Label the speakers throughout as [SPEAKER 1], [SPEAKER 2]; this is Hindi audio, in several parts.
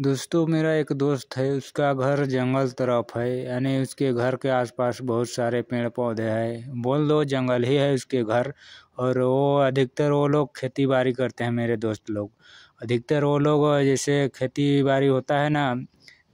[SPEAKER 1] दोस्तों मेरा एक दोस्त है उसका घर जंगल तरफ है यानी उसके घर के आसपास बहुत सारे पेड़ पौधे हैं बोल दो जंगल ही है उसके घर और वो अधिकतर वो लोग खेती बाड़ी करते हैं मेरे दोस्त लोग अधिकतर वो लोग जैसे खेती बाड़ी होता है ना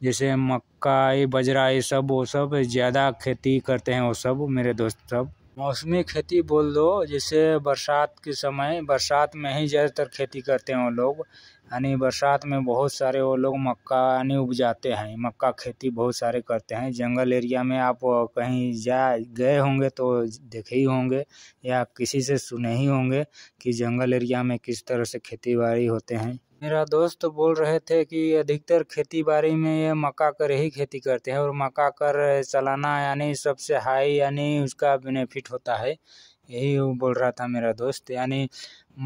[SPEAKER 1] जैसे मक्का ये बजरा ये सब वो सब ज़्यादा खेती करते हैं वो सब मेरे दोस्त सब मौसमी खेती बोल दो जैसे बरसात के समय बरसात में ही ज़्यादातर खेती करते हैं वो लोग यानी बरसात में बहुत सारे वो लोग मक्का यानी उपजाते हैं मक्का खेती बहुत सारे करते हैं जंगल एरिया में आप कहीं जा गए होंगे तो देखे ही होंगे या किसी से सुने ही होंगे कि जंगल एरिया में किस तरह से खेती बाड़ी होते हैं मेरा दोस्त बोल रहे थे कि अधिकतर खेती बाड़ी में ये मक्का कर ही खेती करते हैं और मक्का कर चलाना यानी सबसे हाई यानी उसका बेनिफिट होता है यही वो बोल रहा था मेरा दोस्त यानी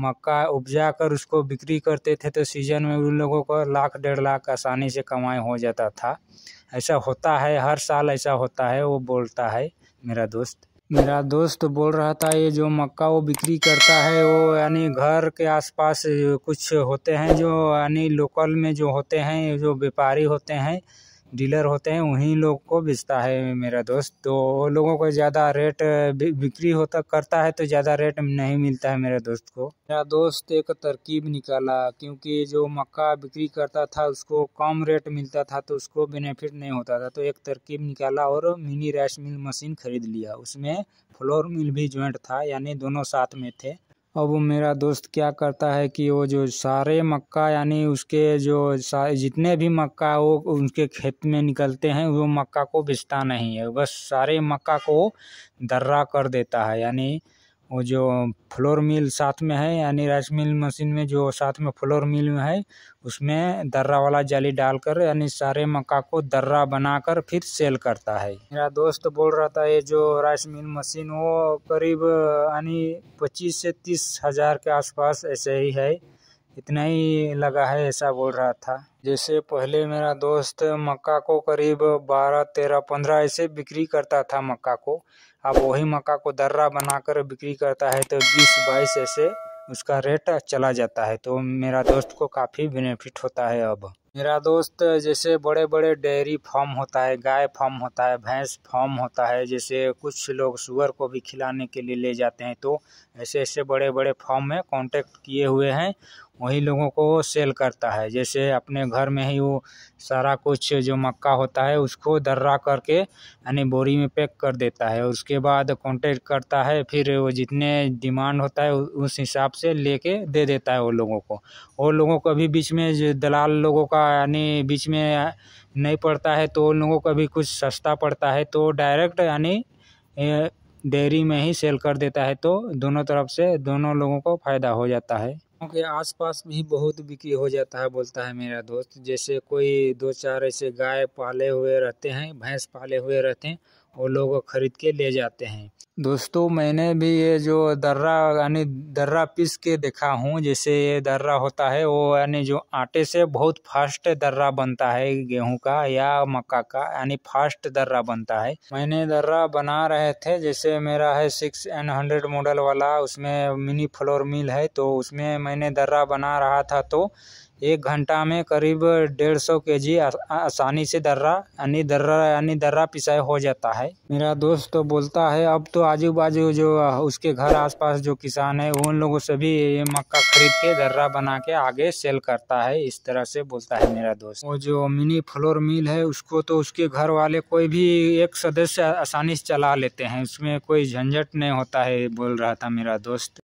[SPEAKER 1] मक्का उपजा कर उसको बिक्री करते थे तो सीज़न में उन लोगों को लाख डेढ़ लाख आसानी से कमाई हो जाता था ऐसा होता है हर साल ऐसा होता है वो बोलता है मेरा दोस्त मेरा दोस्त बोल रहा था ये जो मक्का वो बिक्री करता है वो यानी घर के आसपास कुछ होते हैं जो यानी लोकल में जो होते हैं जो व्यापारी होते हैं डीलर होते हैं वहीं लोग को बेचता है मेरा दोस्त तो वो लोगों को ज़्यादा रेट बिक्री होता करता है तो ज़्यादा रेट नहीं मिलता है मेरे दोस्त को मेरा दोस्त एक तरकीब निकाला क्योंकि जो मक्का बिक्री करता था उसको कम रेट मिलता था तो उसको बेनिफिट नहीं होता था तो एक तरकीब निकाला और मिनी राइस मिल मशीन खरीद लिया उसमें फ्लोर मिल भी ज्वाइंट था यानी दोनों साथ में थे अब वो मेरा दोस्त क्या करता है कि वो जो सारे मक्का यानी उसके जो जितने भी मक्का वो उनके खेत में निकलते हैं वो मक्का को बेचता नहीं है बस सारे मक्का को दर्रा कर देता है यानी वो जो फ्लोर मिल साथ में है यानी राइस मिल मशीन में जो साथ में फ्लोर मिल में है उसमें दर्रा वाला जाली डालकर यानी सारे मक्का को दर्रा बनाकर फिर सेल करता है मेरा दोस्त बोल रहा था ये जो राइस मिल मशीन वो करीब यानी पच्चीस से तीस हज़ार के आसपास ऐसे ही है इतना ही लगा है ऐसा बोल रहा था जैसे पहले मेरा दोस्त मक्का को करीब बारह तेरह पंद्रह ऐसे बिक्री करता था मक्का को अब वही मक्का को दर्रा बनाकर बिक्री करता है तो बीस बाईस ऐसे उसका रेट चला जाता है तो मेरा दोस्त को काफ़ी बेनिफिट होता है अब मेरा दोस्त जैसे बड़े बड़े डेयरी फार्म होता है गाय फार्म होता है भैंस फार्म होता है जैसे कुछ लोग सुअर को भी खिलाने के लिए ले जाते हैं तो ऐसे ऐसे बड़े बड़े फार्म में कांटेक्ट किए हुए हैं वही लोगों को सेल करता है जैसे अपने घर में ही वो सारा कुछ जो मक्का होता है उसको दर्रा करके यानी बोरी में पैक कर देता है उसके बाद कॉन्टेक्ट करता है फिर वो जितने डिमांड होता है उस हिसाब से ले दे देता है वो लोगों को और लोगों को अभी बीच में दलाल लोगों का यानी बीच में नहीं पड़ता है तो उन लोगों का भी कुछ सस्ता पड़ता है तो डायरेक्ट यानी डेयरी में ही सेल कर देता है तो दोनों तरफ से दोनों लोगों को फ़ायदा हो जाता है के आसपास भी बहुत बिक्री हो जाता है बोलता है मेरा दोस्त जैसे कोई दो चार ऐसे गाय पाले हुए रहते हैं भैंस पाले हुए रहते हैं और लोग खरीद के ले जाते हैं दोस्तों मैंने भी ये जो दर्रा यानी दर्रा पीस के देखा हूँ जैसे ये दर्रा होता है वो यानी जो आटे से बहुत फास्ट दर्रा बनता है गेहूं का या मक्का का यानी फास्ट दर्रा बनता है मैंने दर्रा बना रहे थे जैसे मेरा है सिक्स एन हंड्रेड मॉडल वाला उसमें मिनी फ्लोर मिल है तो उसमें मैंने दर्रा बना रहा था तो एक घंटा में करीब डेढ़ सौ के जी आसानी से दर्रा यानी दर्रा यानी दर्रा पिसाई हो जाता है मेरा दोस्त तो बोलता है अब तो आजू बाजू जो उसके घर आसपास जो किसान है उन लोगों से भी मक्का खरीद के दर्रा बना के आगे सेल करता है इस तरह से बोलता है मेरा दोस्त वो जो मिनी फ्लोर मिल है उसको तो उसके घर वाले कोई भी एक सदस्य आसानी से चला लेते हैं उसमें कोई झंझट नहीं होता है बोल रहा था मेरा दोस्त